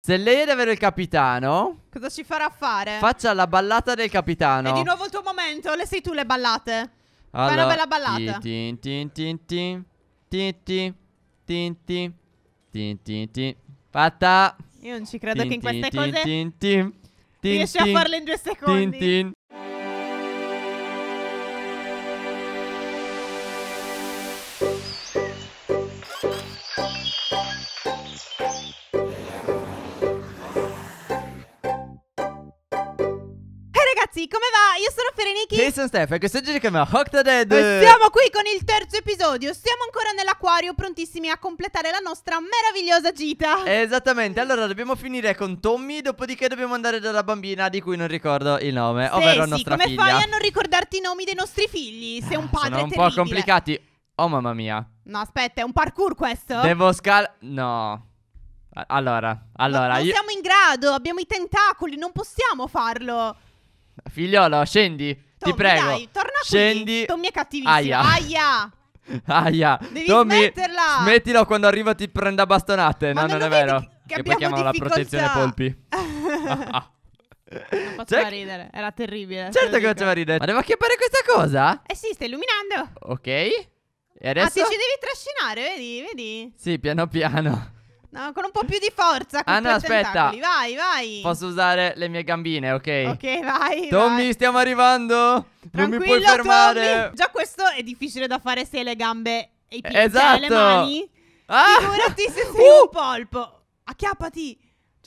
Se lei è davvero il capitano, Cosa ci farà fare? faccia la ballata del capitano. È di nuovo il tuo momento, le sei tu le ballate. allora, Fai una bella ballata. Tin tin tin tin tin tin tin tin tin tin tin. Fatta. Io non ci credo che in queste cose riesci a farle in due secondi. Tin tin ragazzi, come va? Io sono Fereniki Io sono Steph e questo oggi chiama Hawk the Dead E siamo qui con il terzo episodio Siamo ancora nell'acquario prontissimi a completare la nostra meravigliosa gita Esattamente, allora dobbiamo finire con Tommy Dopodiché dobbiamo andare dalla bambina di cui non ricordo il nome sì, Ovvero sì, nostra come figlia come fai a non ricordarti i nomi dei nostri figli? Sei un padre Sono un terribile. po' complicati Oh mamma mia No aspetta, è un parkour questo? Devo scal... no allora, allora. No, non io... siamo in grado, abbiamo i tentacoli, non possiamo farlo. Figliolo, scendi. Tommy, ti prego. Dai, torna scendi. qui. Tommy è cattivissimo. Aia. Aia. Aia. Devi Tommy, smetterla. Smettilo quando arriva ti prenda bastonate. Ma no, non, è vero. Che, che poi chiamano la protezione polpi. Non faceva C'è... Cioè ridere, era terribile. Certo che faceva ridere. Ma devo chiappare questa cosa? Eh sì, sta illuminando. Ok. E adesso... Ah, ti ci devi trascinare, vedi, vedi? Sì, piano piano. No, con un po' più di forza. Con ah, no, aspetta. Vai, vai. Posso usare le mie gambine, ok? Ok, vai. Tommy, vai. stiamo arrivando. Tranquillo, non mi puoi fermare. Tommy. Già questo è difficile da fare se hai le gambe e i piedi esatto. e le mani. Ah! Figurati se sei uh! un polpo. Acchiappati.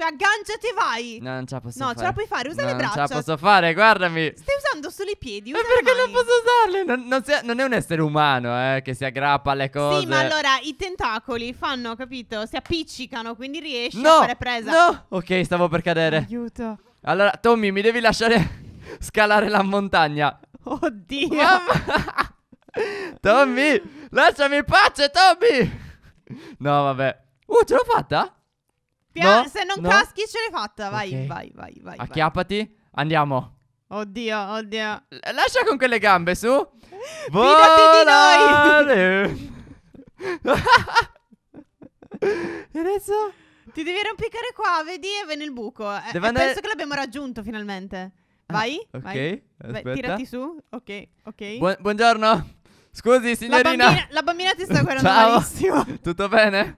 Cioè, agganciati e vai. No, non ce la posso no, fare. No, ce la puoi fare. Usa no, le braccia. Non ce la posso fare, guardami. Stai usando solo i piedi. Ma perché non posso usarle? Non, non, si, non, è un essere umano, eh, che si aggrappa alle cose. Sì, ma allora i tentacoli fanno, capito? Si appiccicano, quindi riesci no, a fare presa. No, ok, stavo per cadere. Aiuto. Allora, Tommy, mi devi lasciare scalare la montagna. Oddio. Mamma. Tommy, lasciami in pace, Tommy. No, vabbè. Uh, ce l'ho fatta? Pia- no, se non no. caschi ce l'hai fatta, vai, okay. vai, vai, vai. Acchiappati, vai. andiamo. Oddio, oddio. L- lascia con quelle gambe su. Volare. Fidati di noi. e adesso? Ti devi rompicare qua, vedi, e vai nel buco. Eh, eh andare... Penso che l'abbiamo raggiunto finalmente. Ah, vai, ah, ok, vai. Aspetta. tirati su, ok, ok. Bu- buongiorno. Scusi, signorina. La bambina, la bambina ti sta guardando Ciao. malissimo. Tutto bene?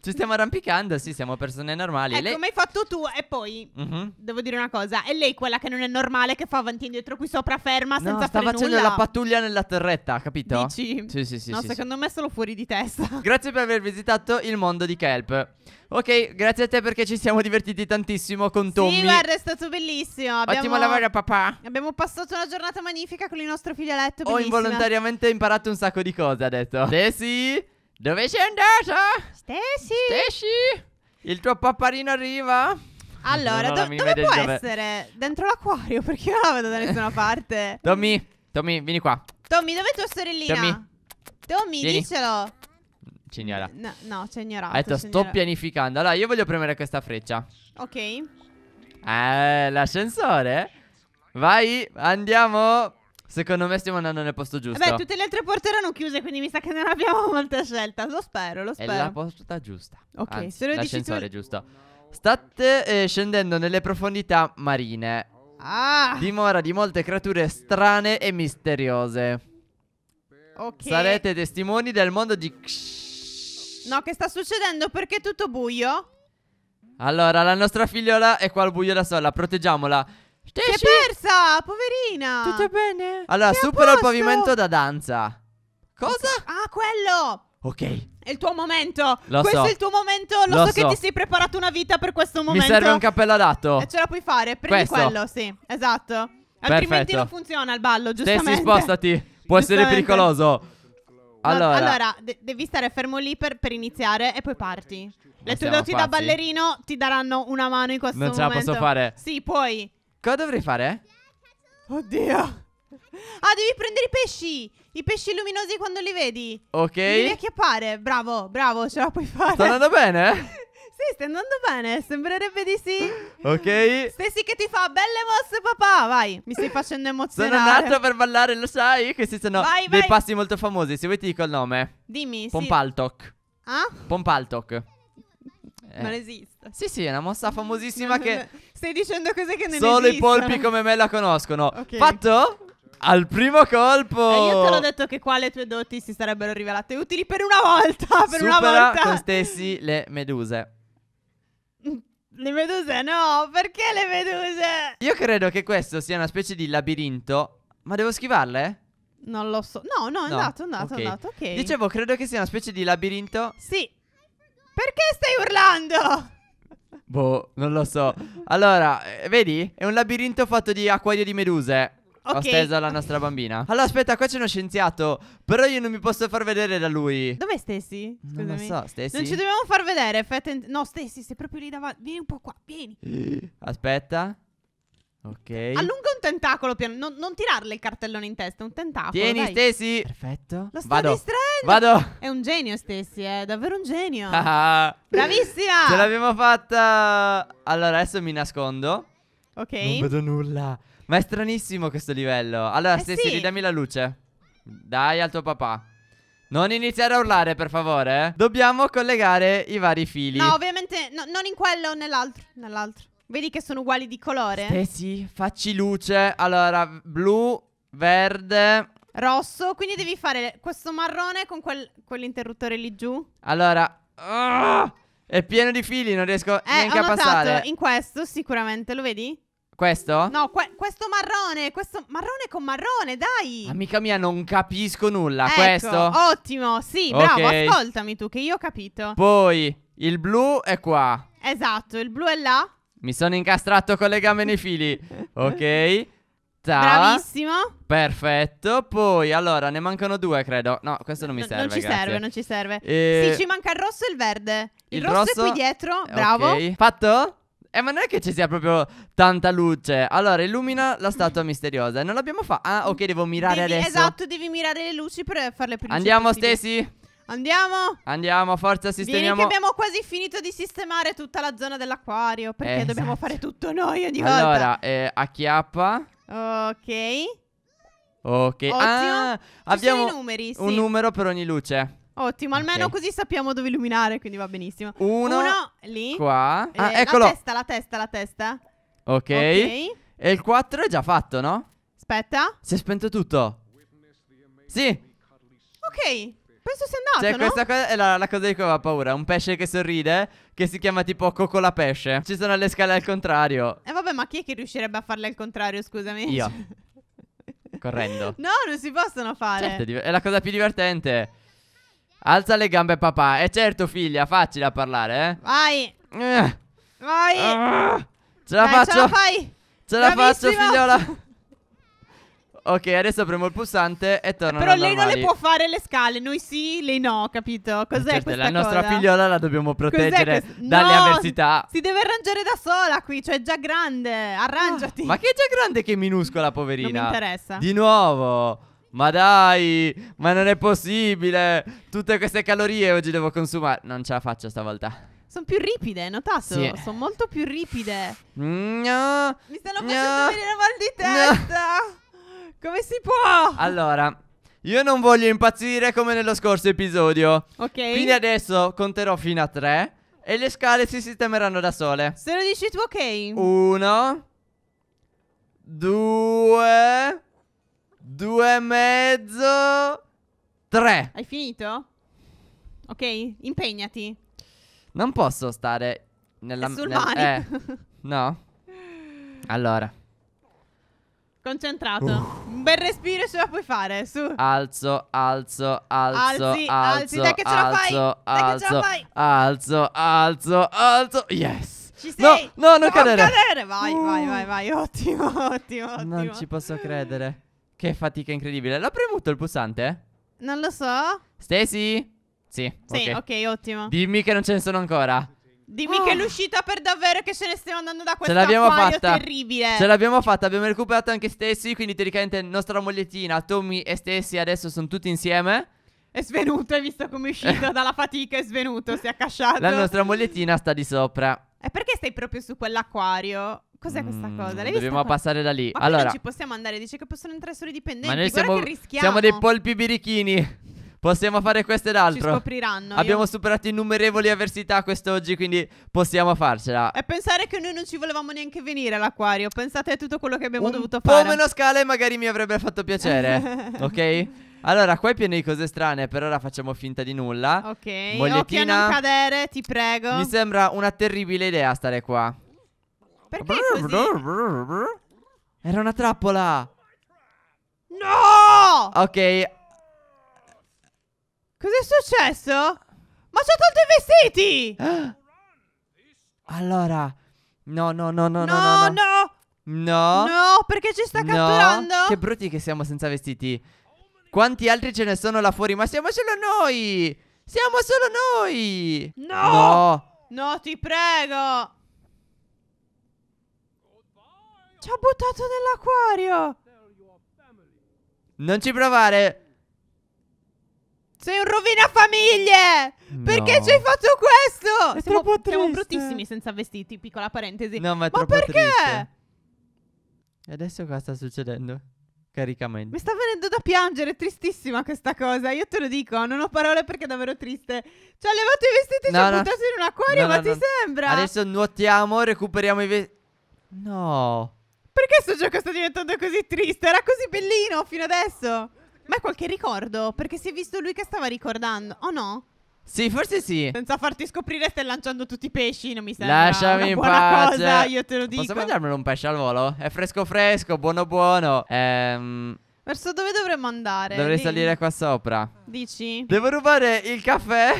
Ci stiamo arrampicando, sì, siamo persone normali. Ecco, lei... come hai fatto tu. E poi, mm-hmm. devo dire una cosa, è lei quella che non è normale, che fa avanti e indietro qui sopra ferma senza no, fare sta facendo la pattuglia nella torretta, capito? Dici? Sì, sì, sì. No, sì, secondo sì. me è solo fuori di testa. Grazie per aver visitato il mondo di Kelp. Ok, grazie a te perché ci siamo divertiti tantissimo con Tommy. Sì, guarda, è stato bellissimo. Abbiamo... Ottimo lavoro, papà. Abbiamo passato una giornata magnifica con il nostro figlioletto. Ho bellissima. involontariamente imparato un sacco di cose, ha detto. Eh dove sei andato? Stacy! Stacy! Il tuo paparino arriva? Allora, do- dove può dove... essere? Dentro l'acquario, perché io non la vedo da nessuna parte. Tommy, Tommy, vieni qua. Tommy, dov'è tua sorellina? Tommy, Tommy vieni. dicelo. Ci No, no ci ha ignorato. Ha sto pianificando. Allora, io voglio premere questa freccia. Ok. Eh, l'ascensore? Vai, andiamo. Secondo me stiamo andando nel posto giusto. Beh, tutte le altre porte erano chiuse, quindi mi sa che non abbiamo molta scelta. Lo spero, lo spero. È la porta giusta. Ok, Anzi, se lo dici tu... giusto. State eh, scendendo nelle profondità marine. Ah! Dimora di molte creature strane e misteriose. Ok. Sarete testimoni del mondo di No, che sta succedendo? Perché è tutto buio? Allora, la nostra figliola è qua al buio da sola. Proteggiamola. Ti è persa, poverina. Tutto bene? Allora, supera il pavimento da danza. Cosa? Ah, quello. Ok. È il tuo momento. Lo questo so. è il tuo momento. Lo, Lo so, so, che ti sei preparato una vita per questo momento. Mi serve un cappello adatto. E ce la puoi fare. Prendi questo. quello, sì. Esatto. Altrimenti non funziona il ballo, giustamente. Stessi, spostati. Può essere pericoloso. Allora, allora de devi stare fermo lì per, per iniziare e poi parti. Le tue doti da ballerino ti daranno una mano in questo momento. Non ce la posso fare. Sì, puoi. Cosa dovrei fare? Oddio. Ah, devi prendere i pesci! I pesci luminosi quando li vedi. Ok. Li devi acchiappare. Bravo, bravo, ce la puoi fare. Sta andando bene? sì, sta andando bene. Sembrerebbe di sì. Ok. Stessi che ti fa belle mosse, papà. Vai, mi stai facendo emozionare. Sono andato per ballare, lo sai? Questi sono vai, dei vai. passi molto famosi. Se vuoi ti dico il nome. Dimmi. Pompaltok. Sì. Ah? Pompaltok. Eh. Non esiste. Sì, sì, è una mossa famosissima che... Stai dicendo cose che non Solo esistono. i polpi come me la conoscono. Okay. Fatto? Al primo colpo! E eh, io te l'ho detto che qua le tue doti si sarebbero rivelate utili per una volta, per Supera una volta. con stessi le meduse. Le meduse no, perché le meduse? Io credo che questo sia una specie di labirinto, ma devo schivarle? Non lo so. No, no, è no. andato, è andato, okay. è andato, ok. Dicevo, credo che sia una specie di labirinto. Sì. Perché stai urlando? Boh, non lo so. Allora, eh, vedi? È un labirinto fatto di acquario di meduse. Ho Ok. la nostra bambina. Allora, aspetta, qua c'è uno scienziato. Però io non mi posso far vedere da lui. Dove stessi? Scusami. Non lo so, stessi. Non ci dobbiamo far vedere, fai No, stessi, sei proprio lì davanti. Vieni un po' qua, vieni. Aspetta. Ok. Allunga tentacolo piano. Non, non tirarle il cartellone in testa, è un tentacolo. Tieni dai. Stesi. Perfetto. Lo sto Vado. distraendo. Vado. È un genio Stesi, è davvero un genio. Ah, ah. Bravissima. Ce l'abbiamo fatta. Allora, adesso mi nascondo. Ok. Non vedo nulla. Ma è stranissimo questo livello. Allora, eh Stesi, sì. ridami la luce. Dai al tuo papà. Non iniziare a urlare, per favore. Dobbiamo collegare i vari fili. No, ovviamente no, non in quello, nell'altro. Nell'altro. Vedi che sono uguali di colore? Eh sì, facci luce. Allora, blu, verde, rosso. Quindi devi fare questo marrone con quel, quell'interruttore lì giù. Allora, ah, è pieno di fili, non riesco eh, neanche a passare. In questo sicuramente, lo vedi? Questo? No, que questo marrone, questo marrone con marrone, dai! Amica mia, non capisco nulla, ecco, questo? ottimo, sì, bravo, okay. ascoltami tu, che io ho capito. Poi, il blu è qua. Esatto, il blu è là. Mi sono incastrato con le gambe nei fili. Ok. Ta. Bravissimo. Perfetto. Poi, allora, ne mancano due, credo. No, questo non mi serve. Non ci grazie. serve, non ci serve. E... Sì, ci manca il rosso e il verde. Il, il rosso, rosso, è qui dietro. Bravo. Okay. Fatto? Eh, ma non è che ci sia proprio tanta luce. Allora, illumina la statua misteriosa. Non l'abbiamo fatto. Ah, ok, devo mirare devi, adesso. Esatto, devi mirare le luci per farle prima. Andiamo, Andiamo, Stesi. Andiamo? Andiamo, forza, sistemiamo. Vieni che abbiamo quasi finito di sistemare tutta la zona dell'acquario. Perché esatto. dobbiamo fare tutto noi ogni allora, volta. Allora, eh, a chiappa. Ok. Ok. Ottimo. Ah, abbiamo numeri, sì. un numero per ogni luce. Ottimo, almeno okay. così sappiamo dove illuminare, quindi va benissimo. Uno, Uno lì. Qua. Eh, ah, eccolo. La testa, la testa, la testa. Ok. E il 4 è già fatto, no? Aspetta. Si è spento tutto. Sì. Ok. Penso sia andato, Cioè, no? questa cosa è la, la cosa di cui ho paura. Un pesce che sorride, che si chiama tipo Cocola Pesce. Ci sono le scale al contrario. E eh, vabbè, ma chi è che riuscirebbe a farle al contrario, scusami? Io. Correndo. No, non si possono fare. Certo, è, la cosa più divertente. Alza le gambe, papà. E eh, certo, figlia, facile a parlare, eh. Vai. Eh. Vai. Ah. Ce la Dai, faccio. Ce la fai. Ce la Bravissimo. faccio, figliola. Ok, adesso premo il pulsante e torno Però lei normali. non le può fare le scale, noi sì, lei no, capito? Cos'è certo, questa la nostra cosa? figliola la dobbiamo proteggere dalle no, avversità. Si deve arrangiare da sola qui, cioè è già grande, arrangiati. Ah, ma che è già grande che è minuscola, poverina. Non mi interessa. Di nuovo. Ma dai, ma non è possibile. Tutte queste calorie oggi devo consumare. Non ce la faccio stavolta. Sono più ripide, notato? Sì. Sono molto più ripide. No, mi stanno facendo venire mal di testa. No. Come si può? Allora, io non voglio impazzire come nello scorso episodio. Ok. Quindi adesso conterò fino a tre e le scale si sistemeranno da sole. Se lo dici tu, ok. Uno, due, due e mezzo, tre. Hai finito? Ok, impegnati. Non posso stare nella... Sul nel, Eh, no. Allora. Concentrato. Uh. Un bel respiro e ce la puoi fare. Su. Alzo, alzo, alzo. Alzi, alzo, alzi. Dai Alzo, Dai che ce la fai. Alzo, alzo, alzo. Yes. No, no, non no, cadere. cadere. Vai, uh. vai, vai, vai. Ottimo, ottimo, ottimo. Non ci posso credere. Che fatica incredibile. L'ha premuto il pulsante? Non lo so. Stacy? Sì. Sì, ok, ottimo. Dimmi che non ce ne sono ancora. Dimmi oh. che è ah. l'uscita per davvero che se ne stiamo andando da questo acquario fatta. terribile Ce l'abbiamo fatta, abbiamo recuperato anche Stessi Quindi teoricamente nostra mogliettina, Tommy e Stessi adesso sono tutti insieme è svenuto, hai visto come è uscito dalla fatica, è svenuto, si è accasciato La nostra mogliettina sta di sopra E perché stai proprio su quell'acquario? Cos'è questa mm, cosa? L'hai dobbiamo qua? passare da lì. Ma allora, non ci possiamo andare. Dice che possono entrare solo i dipendenti. Ma noi Guarda siamo, che rischiamo. Siamo dei polpi birichini. Possiamo fare questo ed altro. Ci scopriranno. Abbiamo io... superato innumerevoli avversità quest'oggi, quindi possiamo farcela. E pensare che noi non ci volevamo neanche venire all'acquario. Pensate a tutto quello che abbiamo Un dovuto fare. Un po' meno scale magari mi avrebbe fatto piacere. ok? Allora, qua è pieno di cose strane, per ora facciamo finta di nulla. Ok, Mogliettina. occhio non cadere, ti prego. Mi sembra una terribile idea stare qua. Perché così? Era una trappola! No! Ok, Cos'è successo? Ma sono tolto i vestiti! Allora, no, no, no, no, no, no, no, no, no, no perché ci sta no. catturando? Che brutti che siamo senza vestiti. Quanti altri ce ne sono là fuori? Ma siamo solo noi! Siamo solo noi! No! No, no ti prego! Ci ha buttato nell'acquario! Non ci provare! Sei un rovina famiglie! No. Perché ci hai fatto questo? È siamo, troppo triste. Siamo bruttissimi senza vestiti, piccola parentesi. No, ma è ma troppo perché? triste. E adesso cosa sta succedendo? Caricamento. Mi sta venendo da piangere, è tristissima questa cosa. Io te lo dico, non ho parole perché è davvero triste. Ci Cioè, levato i vestiti no, e ci no. buttato in un acquario, no, ma ti sembra? Adesso nuotiamo, recuperiamo i vestiti. No. Perché sto gioco sta diventando così triste? Era così bellino fino adesso. Ma è qualche ricordo? Perché si è visto lui che stava ricordando, o oh, no? Sì, forse sì. Senza farti scoprire stai lanciando tutti i pesci, non mi sembra Lasciami in pace. Cosa, io te lo dico. Posso mangiarmelo un pesce al volo? È fresco fresco, buono buono. Ehm... Verso dove dovremmo andare? Dovrei Dì. salire qua sopra. Dici? Devo rubare il caffè?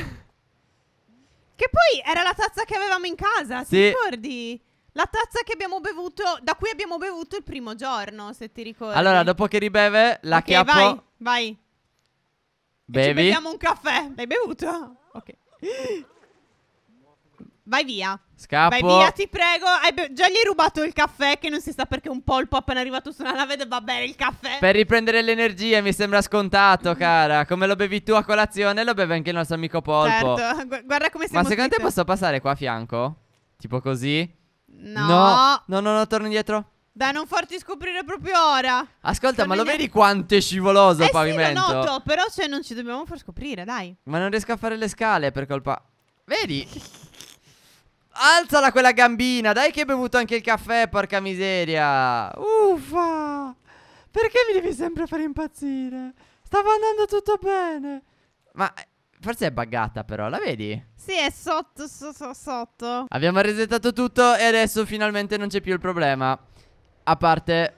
Che poi era la tazza che avevamo in casa, sì. ti ricordi? La tazza che abbiamo bevuto, da cui abbiamo bevuto il primo giorno, se ti ricordi. Allora, dopo che ribeve, la okay, chiappo... Vai. Vai. Bevi. Prendiamo un caffè. L'hai bevuto? Ok. Vai via. Scappo. Vai via, ti prego. già gli hai rubato il caffè, che non si sa perché un polpo appena arrivato su una nave va bere il caffè. Per riprendere l'energia mi sembra scontato, cara. Come lo bevi tu a colazione, lo beve anche il nostro amico polpo. Certo. Gu guarda come siamo Ma secondo te posso passare qua a fianco? Tipo così? No. No, no, no, no torno indietro. Beh, non farti scoprire proprio ora. Ascolta, Sono cioè, ma lo vedi quanto è scivoloso eh il pavimento? Sì, lo noto, però cioè non ci dobbiamo far scoprire, dai. Ma non riesco a fare le scale per colpa. Vedi? Alzala quella gambina, dai che hai bevuto anche il caffè, porca miseria. Uffa! Perché mi devi sempre far impazzire? Stava andando tutto bene. Ma eh, Forse è buggata però, la vedi? Sì, è sotto, sotto, sotto. Abbiamo resettato tutto e adesso finalmente non c'è più il problema. A parte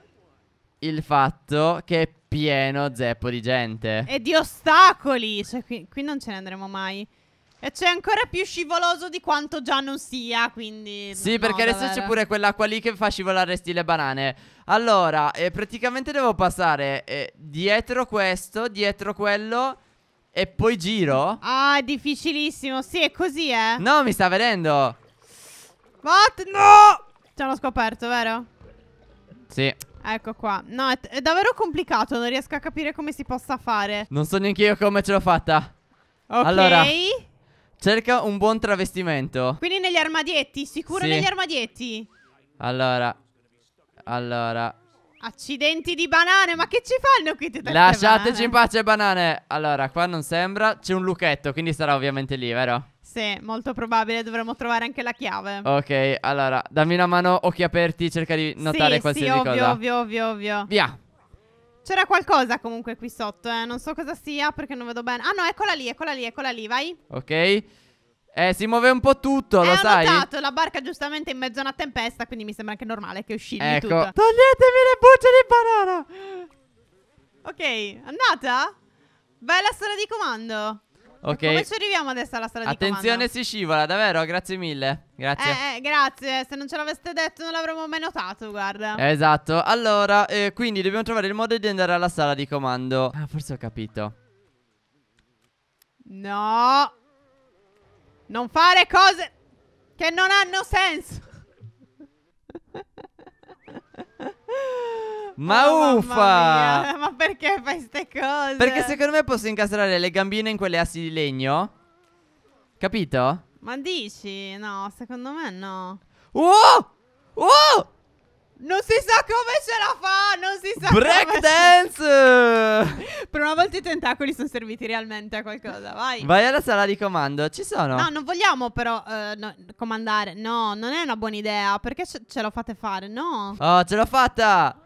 il fatto che è pieno zeppo di gente. E di ostacoli. Cioè, qui, qui non ce ne andremo mai. E c'è ancora più scivoloso di quanto già non sia, quindi... Sì, no, perché davvero. adesso c'è pure quell'acqua lì che fa scivolare stile banane. Allora, eh, praticamente devo passare eh, dietro questo, dietro quello... E poi giro? Ah, è difficilissimo. Sì, è così, eh. No, mi sta vedendo. What? No! Ci hanno scoperto, vero? Sì. Ecco qua. No, è, è, davvero complicato. Non riesco a capire come si possa fare. Non so neanche io come ce l'ho fatta. Ok. Allora, cerca un buon travestimento. Quindi negli armadietti? Sicuro sì. negli armadietti? Allora. Allora. Accidenti di banane, ma che ci fanno qui tutte Lasciateci banane? in pace banane. Allora, qua non sembra, c'è un lucchetto, quindi sarà ovviamente lì, vero? Sì, molto probabile, dovremmo trovare anche la chiave. Ok, allora, dammi una mano, occhi aperti, cerca di notare sì, qualsiasi sì, ovvio, cosa. ovvio, ovvio, ovvio. Via. C'era qualcosa comunque qui sotto, eh. non so cosa sia perché non vedo bene. Ah no, eccola lì, eccola lì, eccola lì, vai. Ok. Eh, si muove un po' tutto, eh, lo sai? Ho notato, la barca giustamente in mezzo a una tempesta, quindi mi sembra anche normale che uscilli ecco. tutto. Toglietemi le bucce di banana! Ok, andata? Vai alla sala di comando. Ok. Come ci arriviamo adesso alla strada Attenzione, si scivola, davvero, grazie mille. Grazie. Eh, eh, grazie, se non ce l'aveste detto non l'avremmo mai notato, guarda. Esatto. Allora, eh, quindi dobbiamo trovare il modo di andare alla sala di comando. Ah, forse ho capito. No. Non fare cose che non hanno senso. Ma oh, uffa! Ma perché fai queste cose? Perché secondo me posso incastrare le gambine in quelle assi di legno. Capito? Ma dici? No, secondo me no. Oh! Oh! Non si sa come ce la fa, non si sa Break dance! per una volta i tentacoli sono serviti realmente a qualcosa, vai. Vai alla sala di comando, ci sono. No, non vogliamo però uh, no, comandare, no, non è una buona idea, perché ce, ce lo fate fare, no. Oh, ce l'ho fatta!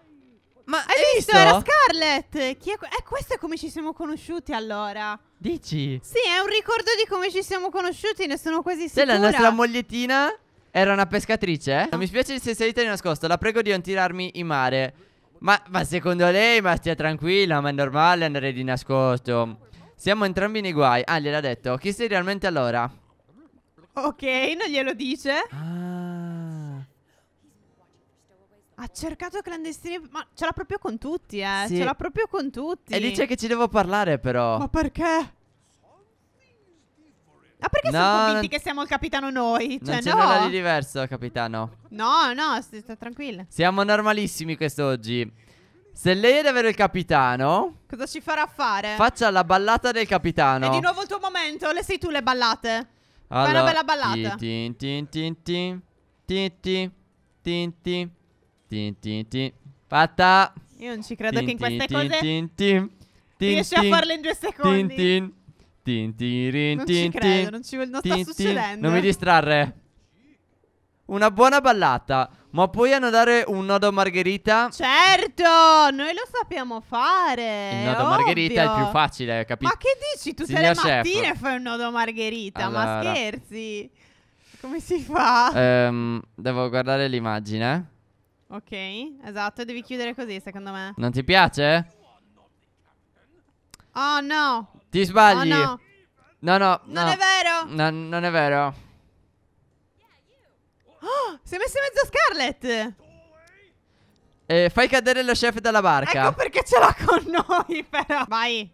Ma hai visto? visto? Era Scarlett. Chi è que- eh, questo è come ci siamo conosciuti allora. Dici? Sì, è un ricordo di come ci siamo conosciuti, ne sono quasi Se sicura. la nostra mogliettina era una pescatrice, eh? Non mi spiace se salite di nascosto, la prego di non tirarmi in mare. Ma, ma secondo lei, ma stia tranquilla, ma è normale andare di nascosto. Siamo entrambi nei guai. Ah, gliel'ha detto. Chi sei realmente allora? Ok, non glielo dice. Ah. Ha cercato clandestini, ma ce l'ha proprio con tutti, eh. Sì. Ce l'ha proprio con tutti. E dice che ci devo parlare, però. Ma perché? Ma ah, perché no, siamo convinti non... che siamo il capitano noi? Cioè, non c'è no. nulla di diverso, capitano. No, no, sta tranquilla. Siamo normalissimi quest'oggi. Se lei è davvero il capitano, cosa ci farà fare? Faccia la ballata del capitano. E di nuovo il tuo momento, le sei tu le ballate. Allora, Fai una bella ballata. Tin tin tin tin tin tin tin tin Tin, tin, tin. Fatta. Io non ci credo tin, che in queste tin, cose tin, tin, tin, riesci a farle in due secondi. Tin, tin, tin, tin, non ci credo, non, ci, non sta succedendo. Non mi eh. distrarre. Una buona ballata. Ma puoi annodare un nodo a margherita? Certo, noi lo sappiamo fare. Il nodo a margherita è il più facile, capito? Ma che dici? Tutte Signor le mattine chef. fai un nodo a margherita, allora. ma scherzi? Come si fa? Um, devo guardare l'immagine. Eh. Ok, esatto, devi chiudere così, secondo me. Non ti piace? Oh no. Ti sbagli. Oh, no. No, no, Non no. è vero. No, non è vero. Oh, si è messo in mezzo a Scarlett. Eh, fai cadere lo chef dalla barca. Ecco perché ce l'ha con noi, però. Vai.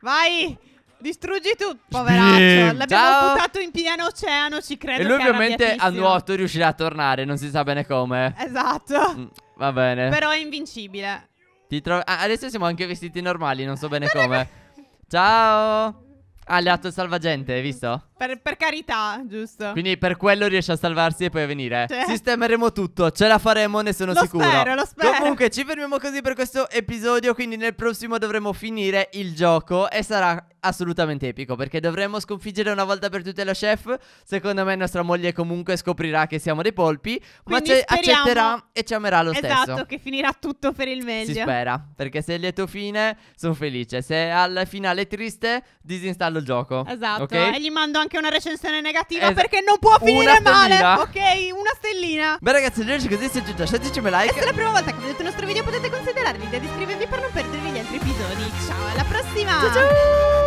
Vai. Distruggi tu, poveraccio. L'abbiamo Ciao. buttato in pieno oceano, ci credo. E lui, ovviamente, a nuoto riuscirà a tornare, non si sa bene come. Esatto. Mm, va bene. Però è invincibile. Ah, adesso siamo anche vestiti normali, non so bene come. Ciao. Alleato salvagente, hai visto? Per, per, carità, giusto. Quindi per quello riesce a salvarsi e poi a venire. Cioè. Sistemeremo tutto, ce la faremo, ne sono lo sicuro. Lo spero, lo spero. Comunque ci fermiamo così per questo episodio, quindi nel prossimo dovremo finire il gioco e sarà assolutamente epico perché dovremo sconfiggere una volta per tutte la chef. Secondo me nostra moglie comunque scoprirà che siamo dei polpi, quindi ma ci accetterà e ci amerà lo esatto, stesso. Esatto, che finirà tutto per il meglio. Si spera, perché se è lieto fine sono felice, se alla finale triste disinstallo il gioco. Esatto, okay? e gli mando anche anche una recensione negativa es- perché non può finire male. Ok, una stellina. Beh, ragazzi, noi ci così se ci piace, ditemi like. Se è la prima volta che vedete il nostro video potete considerarvi l'idea di iscrivervi per non perdervi gli altri episodi. Ciao, alla prossima. Ciao ciao.